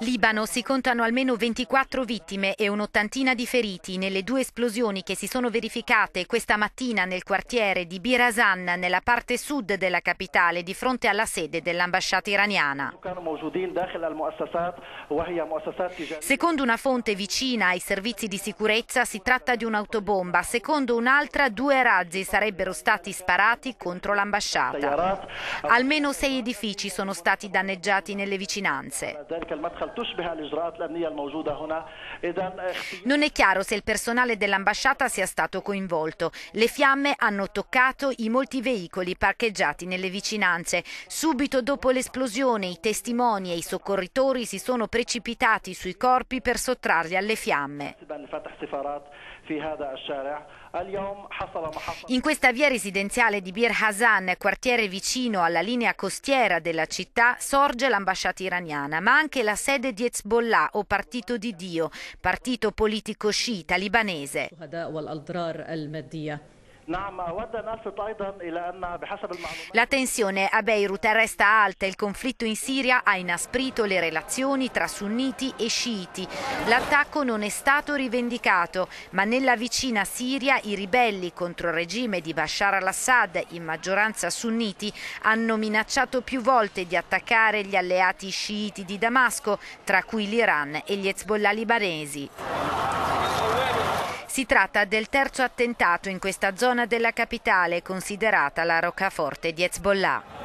Libano si contano almeno 24 vittime e un'ottantina di feriti nelle due esplosioni che si sono verificate questa mattina nel quartiere di Birazan, nella parte sud della capitale, di fronte alla sede dell'ambasciata iraniana. Secondo una fonte vicina ai servizi di sicurezza si tratta di un'autobomba, secondo un'altra due razzi sarebbero stati sparati contro l'ambasciata. Almeno sei edifici sono stati danneggiati nelle vicinanze minoranze. Non è chiaro se il personale dell'ambasciata sia stato coinvolto. Le fiamme hanno toccato i molti veicoli parcheggiati nelle vicinanze. Subito dopo l'esplosione i testimoni e i soccorritori si sono precipitati sui corpi per sottrarli alle fiamme. In questa via residenziale di Bir Hassan, quartiere vicino alla linea costiera della città, sorge l'ambasciata iraniana iraniana, ma anche la sede di Hezbollah o Partito di Dio, partito politico sciita libanese. La tensione a Beirut resta alta. Il conflitto in Siria ha inasprito le relazioni tra sunniti e sciiti. L'attacco non è stato rivendicato, ma nella vicina Siria i ribelli contro il regime di Bashar al-Assad, in maggioranza sunniti, hanno minacciato più volte di attaccare gli alleati sciiti di Damasco, tra cui l'Iran e gli Hezbollah libanesi. Si tratta del terzo attentato in questa zona della capitale, considerata la roccaforte di Hezbollah.